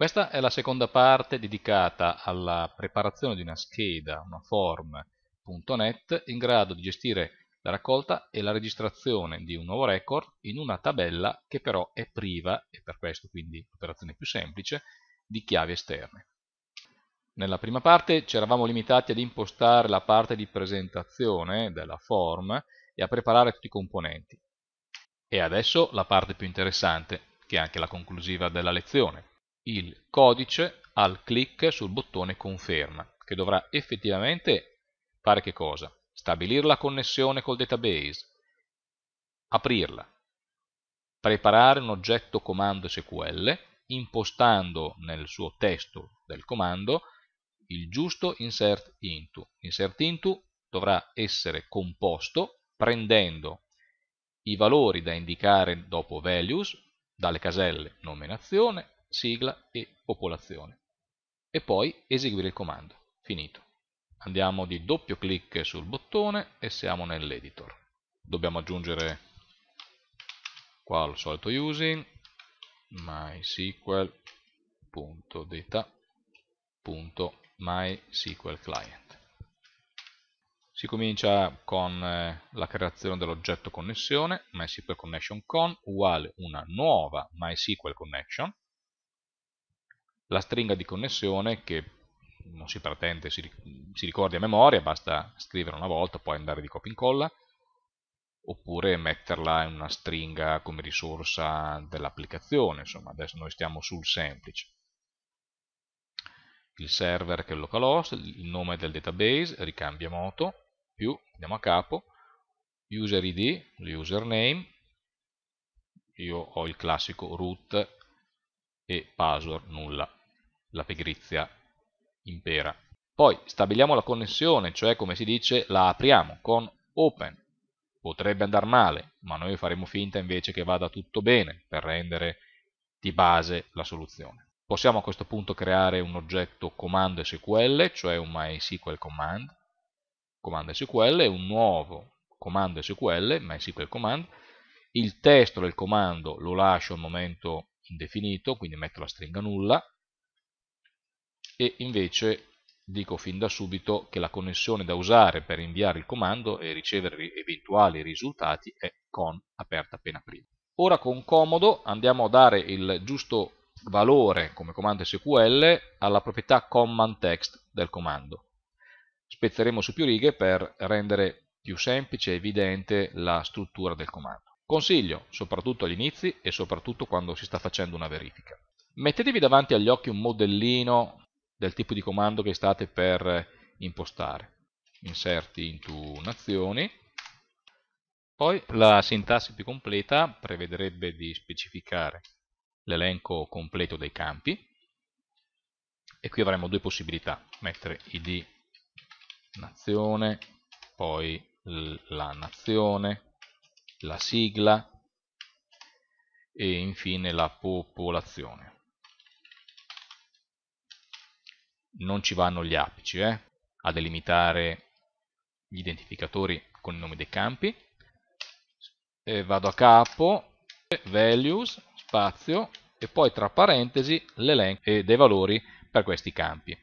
Questa è la seconda parte dedicata alla preparazione di una scheda, una form.net in grado di gestire la raccolta e la registrazione di un nuovo record in una tabella che però è priva, e per questo quindi l'operazione più semplice, di chiavi esterne. Nella prima parte ci eravamo limitati ad impostare la parte di presentazione della form e a preparare tutti i componenti. E adesso la parte più interessante, che è anche la conclusiva della lezione, il codice al clic sul bottone conferma, che dovrà effettivamente fare che cosa? Stabilire la connessione col database, aprirla, preparare un oggetto comando SQL, impostando nel suo testo del comando il giusto insert into. Insert into dovrà essere composto prendendo i valori da indicare dopo values dalle caselle nominazione, sigla e popolazione. E poi eseguire il comando. Finito. Andiamo di doppio clic sul bottone e siamo nell'editor. Dobbiamo aggiungere qua il solito using mysql.data.mysqlclient. Si comincia con eh, la creazione dell'oggetto connessione, MySQL Connection con, uguale una nuova MySQL Connection, la stringa di connessione che non si pretende si, si ricordi a memoria, basta scrivere una volta, poi andare di copia e incolla, oppure metterla in una stringa come risorsa dell'applicazione, insomma adesso noi stiamo sul semplice. Il server che è localhost, il nome del database, ricambia moto, più, andiamo a capo, user id, username, io ho il classico root e password nulla la pigrizia impera. Poi stabiliamo la connessione, cioè come si dice la apriamo con open. Potrebbe andare male, ma noi faremo finta invece che vada tutto bene per rendere di base la soluzione. Possiamo a questo punto creare un oggetto comando SQL, cioè un MySQL command, comando SQL, un nuovo comando SQL, MySQL command, il testo del comando lo lascio al momento indefinito, quindi metto la stringa nulla, e invece dico fin da subito che la connessione da usare per inviare il comando e ricevere eventuali risultati è con aperta appena prima. Ora con comodo andiamo a dare il giusto valore come comando SQL alla proprietà command text del comando. Spezzeremo su più righe per rendere più semplice e evidente la struttura del comando. Consiglio, soprattutto agli inizi e soprattutto quando si sta facendo una verifica. Mettetevi davanti agli occhi un modellino del tipo di comando che state per impostare. Inserti into nazioni. Poi la sintassi più completa prevederebbe di specificare l'elenco completo dei campi e qui avremo due possibilità, mettere id nazione, poi la nazione, la sigla e infine la popolazione. non ci vanno gli apici eh, a delimitare gli identificatori con i nomi dei campi e vado a capo values spazio e poi tra parentesi l'elenco e dei valori per questi campi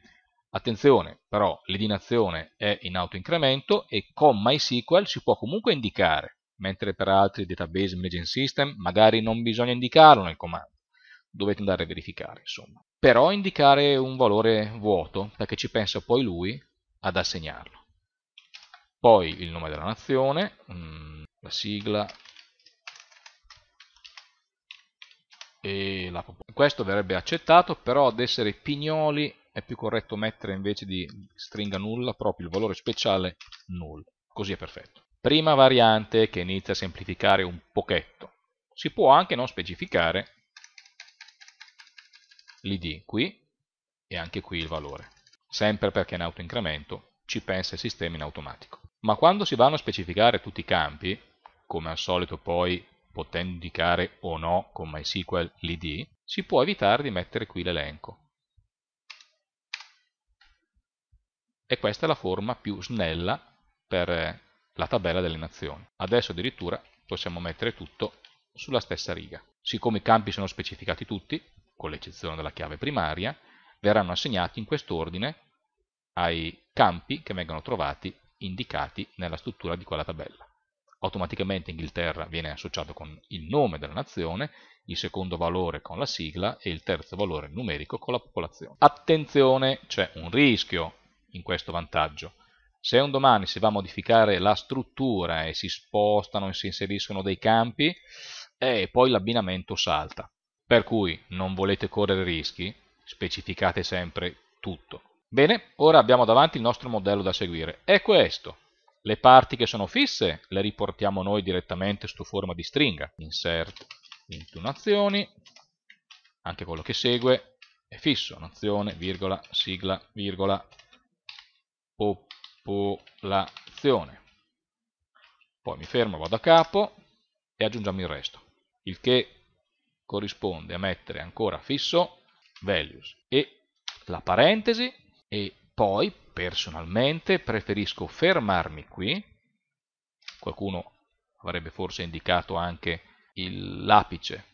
attenzione però l'edinazione è in autoincremento e con MySQL si può comunque indicare mentre per altri database management system magari non bisogna indicarlo nel comando dovete andare a verificare, insomma. Però indicare un valore vuoto, perché ci pensa poi lui ad assegnarlo. Poi il nome della nazione, mm, la sigla e la popolazione. Questo verrebbe accettato, però ad essere pignoli è più corretto mettere invece di stringa nulla proprio il valore speciale null. Così è perfetto. Prima variante che inizia a semplificare un pochetto. Si può anche non specificare l'id qui e anche qui il valore. Sempre perché in autoincremento ci pensa il sistema in automatico. Ma quando si vanno a specificare tutti i campi, come al solito poi potendo indicare o no con MySQL l'id, si può evitare di mettere qui l'elenco. E questa è la forma più snella per eh, la tabella delle nazioni. Adesso addirittura possiamo mettere tutto sulla stessa riga. Siccome i campi sono specificati tutti, con l'eccezione della chiave primaria, verranno assegnati in quest'ordine ai campi che vengono trovati indicati nella struttura di quella tabella. Automaticamente Inghilterra viene associato con il nome della nazione, il secondo valore con la sigla e il terzo valore numerico con la popolazione. Attenzione, c'è un rischio in questo vantaggio. Se un domani si va a modificare la struttura e si spostano e si inseriscono dei campi, e poi l'abbinamento salta. Per cui non volete correre rischi, specificate sempre tutto. Bene, ora abbiamo davanti il nostro modello da seguire. È questo. Le parti che sono fisse le riportiamo noi direttamente su forma di stringa. Insert intonazioni, anche quello che segue è fisso, nazione, virgola, sigla, virgola, popolazione. Poi mi fermo, vado a capo, e aggiungiamo il resto, il che corrisponde a mettere ancora fisso values e la parentesi e poi personalmente preferisco fermarmi qui, qualcuno avrebbe forse indicato anche l'apice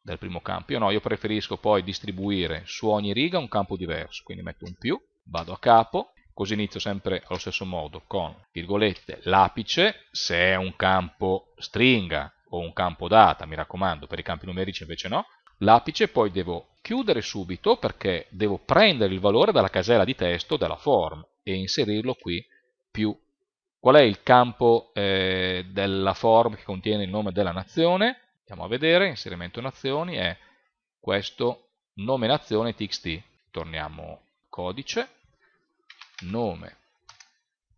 del primo campo, io no, io preferisco poi distribuire su ogni riga un campo diverso, quindi metto un più, vado a capo, così inizio sempre allo stesso modo con virgolette l'apice se è un campo stringa o un campo data, mi raccomando, per i campi numerici invece no, l'apice poi devo chiudere subito perché devo prendere il valore dalla casella di testo della form e inserirlo qui più. Qual è il campo eh, della form che contiene il nome della nazione? Andiamo a vedere, inserimento nazioni è questo nome nazione txt. Torniamo codice, nome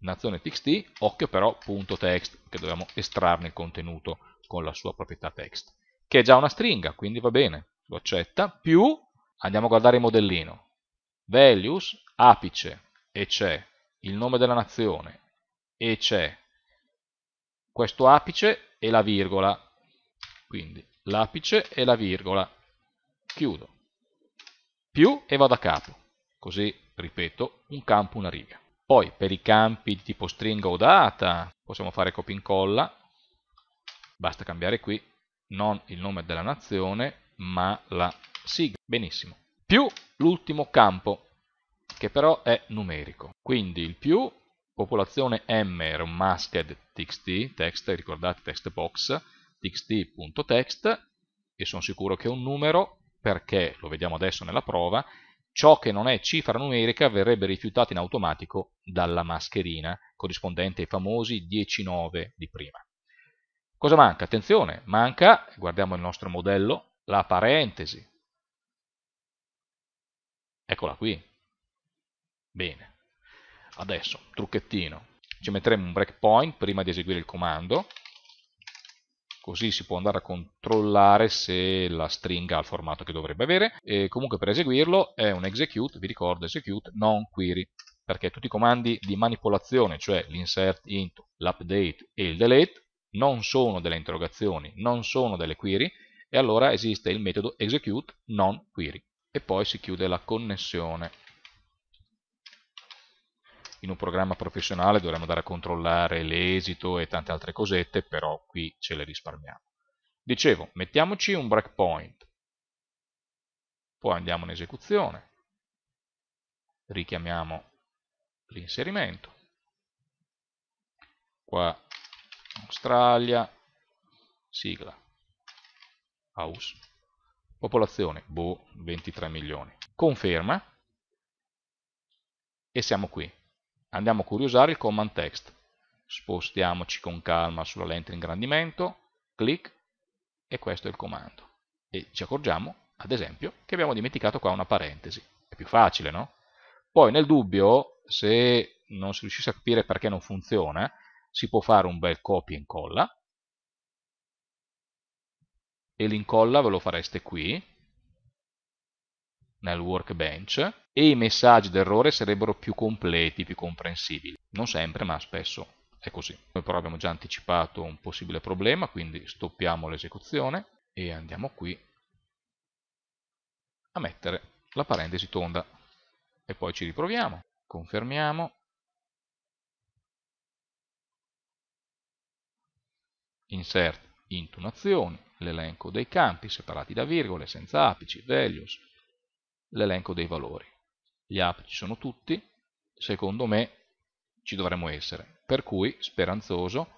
nazione txt, occhio però punto text che dobbiamo estrarne il contenuto con la sua proprietà text, che è già una stringa, quindi va bene, lo accetta, più andiamo a guardare il modellino, values, apice, e c'è il nome della nazione, e c'è questo apice e la virgola, quindi l'apice e la virgola, chiudo, più e vado a capo, così ripeto, un campo, una riga. Poi per i campi di tipo stringa o data possiamo fare copia e incolla, Basta cambiare qui non il nome della nazione, ma la sigla. Benissimo. Più l'ultimo campo, che però è numerico. Quindi il più, popolazione M era un masked txt, text, ricordate text box, txt.text, e sono sicuro che è un numero, perché, lo vediamo adesso nella prova, ciò che non è cifra numerica verrebbe rifiutato in automatico dalla mascherina, corrispondente ai famosi 19 di prima. Cosa manca? Attenzione, manca, guardiamo il nostro modello, la parentesi. Eccola qui. Bene. Adesso, trucchettino, ci metteremo un breakpoint prima di eseguire il comando, così si può andare a controllare se la stringa ha il formato che dovrebbe avere, e comunque per eseguirlo è un execute, vi ricordo, execute non query, perché tutti i comandi di manipolazione, cioè l'insert int, l'update e il delete, non sono delle interrogazioni, non sono delle query, e allora esiste il metodo execute non query. E poi si chiude la connessione. In un programma professionale dovremmo andare a controllare l'esito e tante altre cosette, però qui ce le risparmiamo. Dicevo, mettiamoci un breakpoint, poi andiamo in esecuzione, richiamiamo l'inserimento, qua Australia, sigla, house, popolazione, boh, 23 milioni, conferma e siamo qui. Andiamo a curiosare il command text, spostiamoci con calma sulla lente ingrandimento, clic e questo è il comando. E ci accorgiamo, ad esempio, che abbiamo dimenticato qua una parentesi, è più facile, no? Poi nel dubbio, se non si riuscisse a capire perché non funziona, si può fare un bel copia e incolla e l'incolla ve lo fareste qui nel workbench e i messaggi d'errore sarebbero più completi, più comprensibili. Non sempre, ma spesso è così. Noi però abbiamo già anticipato un possibile problema, quindi stoppiamo l'esecuzione e andiamo qui a mettere la parentesi tonda e poi ci riproviamo. Confermiamo insert intonazione, l'elenco dei campi separati da virgole, senza apici, values, l'elenco dei valori. Gli apici sono tutti, secondo me ci dovremmo essere, per cui speranzoso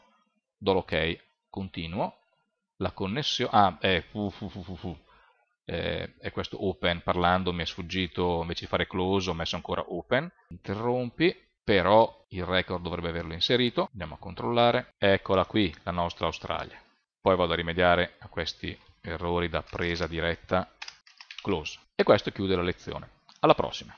do l'ok, continuo, la connessione, ah, eh, fu, fu, fu, eh, è questo open, parlando mi è sfuggito, invece di fare close ho messo ancora open, interrompi, però il record dovrebbe averlo inserito, andiamo a controllare, eccola qui la nostra Australia. Poi vado a rimediare a questi errori da presa diretta, close. E questo chiude la lezione. Alla prossima!